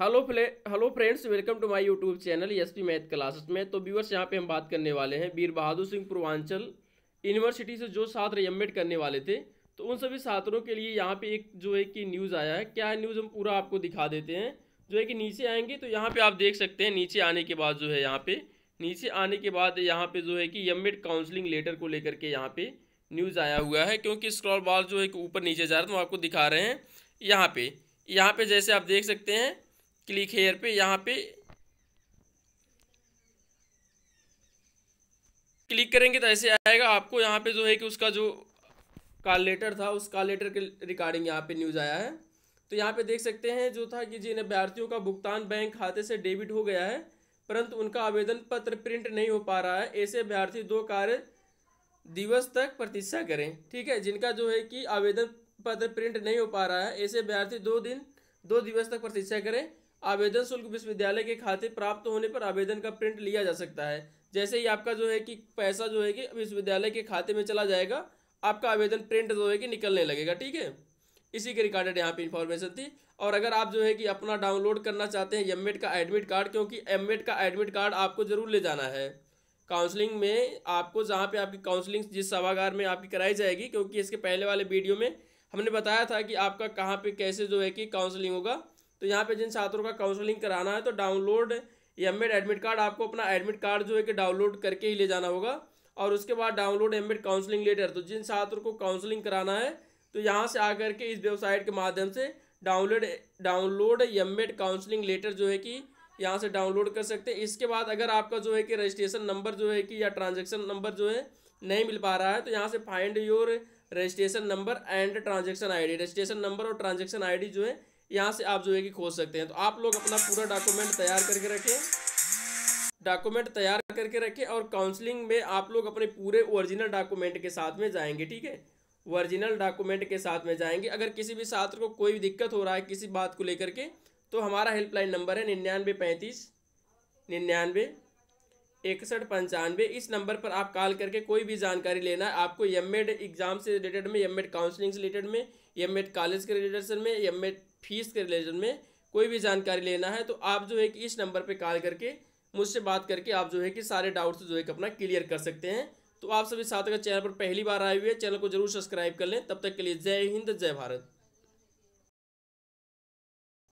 hello फ्ले hello friends welcome to my YouTube channel S P math classes में तो viewers यहाँ पे हम बात करने वाले हैं वीर बहादुर सिंह पूर्वांचल यूनिवर्सिटी से जो छात्र एमएड करने वाले थे तो उन सभी छात्रों के लिए यहाँ पे एक जो है कि न्यूज़ आया है क्या न्यूज़ हम पूरा आपको दिखा देते हैं जो है कि नीचे आएंगे तो यहाँ पर आप देख सकते हैं नीचे आने के बाद जो है यहाँ पर नीचे आने के बाद यहाँ पर जो है कि एम काउंसलिंग लेटर को लेकर के यहाँ पर न्यूज़ आया हुआ है क्योंकि स्क्रॉल बॉल जो है ऊपर नीचे जा रहा है तो आपको दिखा रहे हैं यहाँ पर यहाँ पर जैसे आप देख सकते हैं क्लिक हेयर पे यहाँ पे क्लिक करेंगे तो ऐसे आएगा आपको यहाँ पे जो है कि उसका जो कॉल लेटर था उस कॉल लेटर के रिकॉर्डिंग यहाँ पे न्यूज़ आया है तो यहाँ पे देख सकते हैं जो था कि जिन अभ्यार्थियों का भुगतान बैंक खाते से डेबिट हो गया है परंतु उनका आवेदन पत्र प्रिंट नहीं हो पा रहा है ऐसे अभ्यार्थी दो कार्य दिवस तक प्रतीक्षा करें ठीक है जिनका जो है कि आवेदन पत्र प्रिंट नहीं हो पा रहा है ऐसे अभ्यार्थी दो दिन दो दिवस तक प्रतीक्षा करें आवेदन शुल्क विश्वविद्यालय के खाते प्राप्त होने पर आवेदन का प्रिंट लिया जा सकता है जैसे ही आपका जो है कि पैसा जो है कि विश्वविद्यालय के खाते में चला जाएगा आपका आवेदन प्रिंट जो है कि निकलने लगेगा ठीक है इसी के रिकॉर्डेड यहाँ पे इन्फॉर्मेशन थी और अगर आप जो है कि अपना डाउनलोड करना चाहते हैं एम का एडमिट कार्ड क्योंकि एम का एडमिट कार्ड आपको ज़रूर ले जाना है काउंसलिंग में आपको जहाँ पे आपकी काउंसलिंग जिस सभागार में आपकी कराई जाएगी क्योंकि इसके पहले वाले वीडियो में हमने बताया था कि आपका कहाँ पे कैसे जो है कि काउंसलिंग होगा तो यहाँ पे जिन छात्रों का काउंसलिंग कराना है तो डाउनलोड एम एडमिट कार्ड आपको अपना एडमिट कार्ड जो है कि डाउनलोड करके ही ले जाना होगा और उसके बाद डाउनलोड एम काउंसलिंग लेटर तो जिन छात्रों को काउंसलिंग कराना है तो यहाँ से आकर के इस वेबसाइट के माध्यम से download download M counselling letter जो है कि यहाँ से डाउनलोड कर सकते हैं इसके बाद अगर आपका जो है कि रजिस्ट्रेशन नंबर जो है कि या ट्रांजेक्शन नंबर जो है नहीं मिल पा रहा है तो यहाँ से find your registration number and transaction I registration number और ट्रांजेक्शन आई जो है यहाँ से आप जो है कि खोज सकते हैं तो आप लोग अपना पूरा डॉक्यूमेंट तैयार करके रखें डॉक्यूमेंट तैयार करके रखें और काउंसलिंग में आप लोग अपने पूरे ओरिजिनल डॉक्यूमेंट के साथ में जाएंगे ठीक है ओरिजिनल डॉक्यूमेंट के साथ में जाएंगे अगर किसी भी छात्र को कोई दिक्कत हो रहा है किसी बात को लेकर के तो हमारा हेल्पलाइन नंबर है निन्यानवे पैंतीस निन्यानवे इकसठ पंचानवे इस नंबर पर आप कॉल करके कोई भी जानकारी लेना है आपको एम एड एग्जाम से रिलेटेड में एम एड काउंसलिंग से रिलेटेड में एम एड कॉलेज के रिलेटेड में एम एड फीस के रिलेटेड में कोई भी जानकारी लेना है तो आप जो है कि इस नंबर पर कॉल करके मुझसे बात करके आप जो है कि सारे डाउट्स जो है कि अपना क्लियर कर सकते हैं तो आप सभी साथ अगर चैनल पर पहली बार आए हुए हैं चैनल को जरूर सब्सक्राइब कर लें तब तक के लिए जय हिंद जय भारत